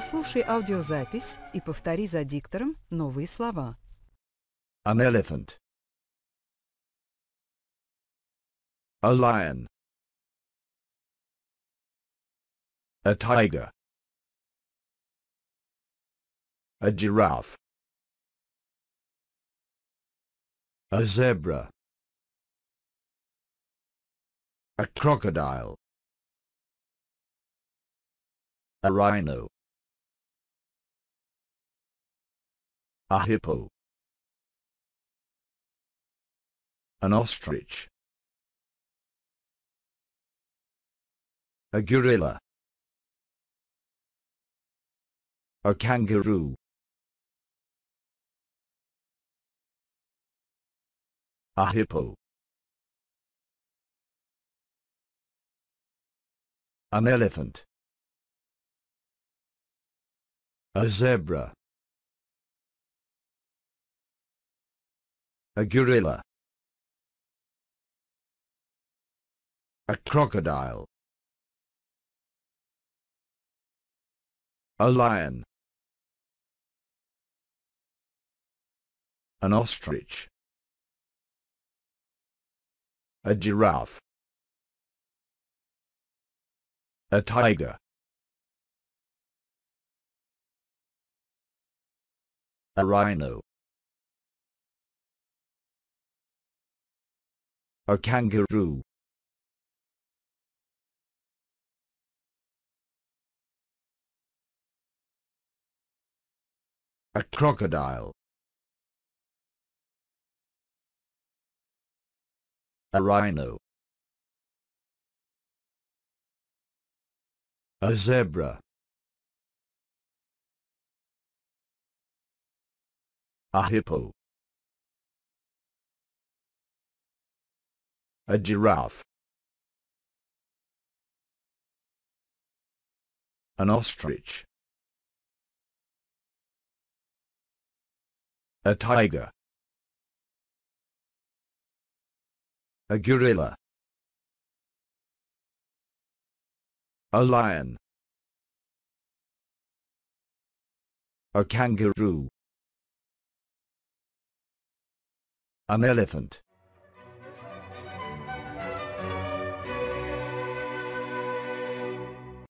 Послушай аудиозапись и повтори за диктором новые слова. An elephant. A lion. A tiger. A giraffe. A zebra. A crocodile. A rhino. A hippo. An ostrich. A gorilla. A kangaroo. A hippo. An elephant. A zebra. A gorilla. A crocodile. A lion. An ostrich. A giraffe. A tiger. A rhino. A kangaroo. A crocodile. A rhino. A zebra. A hippo. A giraffe. An ostrich. A tiger. A gorilla. A lion. A kangaroo. An elephant.